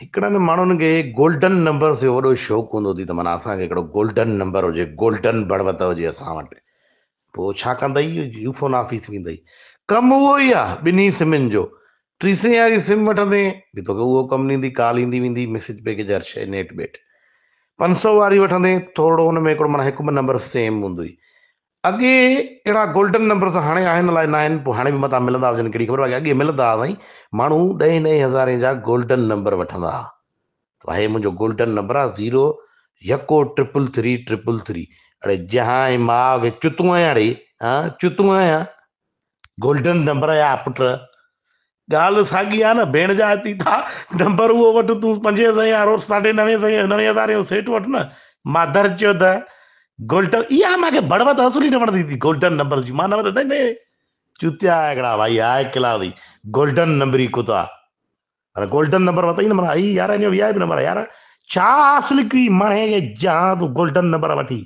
हिकिड़नि माण्हुनि खे golden number जो वॾो शौक़ु हूंदो हुई त माना असांखे हिकिड़ो गोल्डन नंबर हुजे गोल्डन बणवत हुजे असां वटि पोइ छा कंदई यू फोन ऑफिस वेंदई कमु उहो ई आहे ॿिन्ही सिमनि जो टी सौ वारी सिम वठंदे बि तोखे उहो कमु ॾींदी कॉल ईंदी वेंदी मैसेज पैके जी हर शइ नेट बेट पंज सौ वारी वठंदे थोरो हुन में हिकिड़ो माना हिकु ॿ नंबर सेम हूंदो हुई अॻे अहिड़ा गोल्डन नंबर त हाणे आहिनि अलाए न आहिनि पोइ हाणे बि मथां मिलंदा हुजनि कहिड़ी ख़बर आहे अॻे मिलंदा हुआ साईं माण्हू ॾहें ॾहें हज़ारे जा गोल्डन नंबर वठंदा हुआ ही मुंहिंजो गोल्डन नंबर आहे ज़ीरो यको ट्रिपल थ्री ट्रिपल थ्री अड़े जहां ऐं मां वे चुतूं आहियां रे हा चुतूं आहियां गोल्डन नंबर जा पुट ॻाल्हि साॻी आहे न भेण जा था नंबर उहो वठ तूं पंजे सै साढे नवे सै नवे हज़ारे जो सेठ वठि न मादर चयो त ગોલ્ડન ઈ આમ આગે ભણવા તો અસુલી નંબર દીધી ગોલ્ડન નંબર જુમા નંબર નહીં ને ચૂત્યા આગળ ભાઈ આ એકલા હતી ગોલ્ડન નંબરી કૂતા અને ગોલ્ડન નંબર હતા નંબર આઈ યાર એનો વીઆઈપી નંબર યાર ચા અસલી કી મણે કે જા તું ગોલ્ડન નંબર વાટી